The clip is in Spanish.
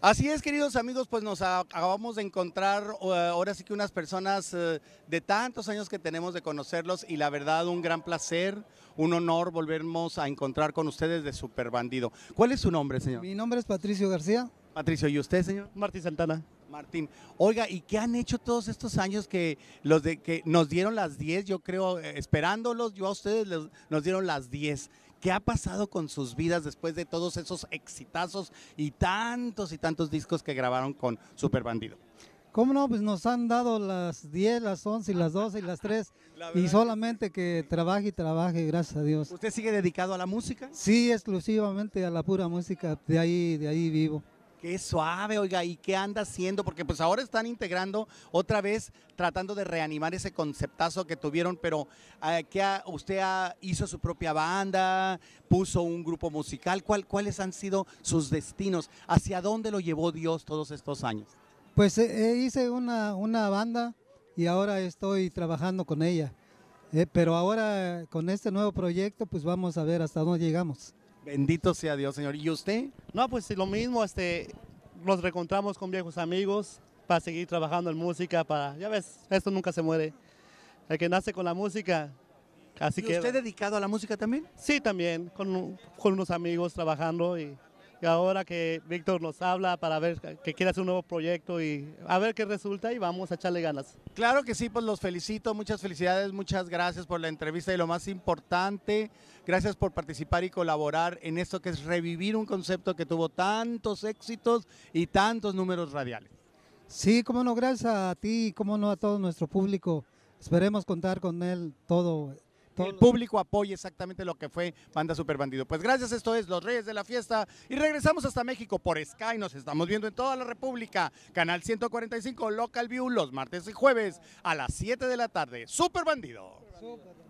Así es, queridos amigos, pues nos acabamos de encontrar eh, ahora sí que unas personas eh, de tantos años que tenemos de conocerlos y la verdad un gran placer, un honor volvernos a encontrar con ustedes de Super Bandido. ¿Cuál es su nombre, señor? Mi nombre es Patricio García. Patricio, ¿y usted, señor? Martín Santana. Martín, oiga, ¿y qué han hecho todos estos años que los de que nos dieron las 10, yo creo, eh, esperándolos, yo a ustedes nos dieron las 10? ¿Qué ha pasado con sus vidas después de todos esos exitazos y tantos y tantos discos que grabaron con Super Bandido? ¿Cómo no? Pues nos han dado las 10, las 11, las 12 y las 3. y solamente que trabaje y trabaje, gracias a Dios. ¿Usted sigue dedicado a la música? Sí, exclusivamente a la pura música. De ahí, de ahí vivo. Qué suave, oiga, ¿y qué anda haciendo? Porque pues ahora están integrando otra vez, tratando de reanimar ese conceptazo que tuvieron, pero ah, usted hizo su propia banda, puso un grupo musical, ¿cuáles han sido sus destinos? ¿Hacia dónde lo llevó Dios todos estos años? Pues eh, eh, hice una, banda y ahora estoy trabajando con ella, eh, pero ahora con este nuevo proyecto pues vamos a ver hasta dónde llegamos. Bendito sea Dios, Señor. ¿Y usted? No, pues lo mismo, este, nos reencontramos con viejos amigos para seguir trabajando en música, para, ya ves, esto nunca se muere. El que nace con la música, así ¿Y que... ¿Usted dedicado a la música también? Sí, también, con, con unos amigos trabajando y y ahora que Víctor nos habla para ver que quiere hacer un nuevo proyecto y a ver qué resulta y vamos a echarle ganas. Claro que sí, pues los felicito, muchas felicidades, muchas gracias por la entrevista y lo más importante, gracias por participar y colaborar en esto que es revivir un concepto que tuvo tantos éxitos y tantos números radiales. Sí, cómo no, gracias a ti, y cómo no a todo nuestro público. Esperemos contar con él todo el público apoye exactamente lo que fue Banda Super Bandido. Pues gracias, esto es Los Reyes de la Fiesta y regresamos hasta México por Sky, nos estamos viendo en toda la República, Canal 145 Local View los martes y jueves a las 7 de la tarde. Super Bandido.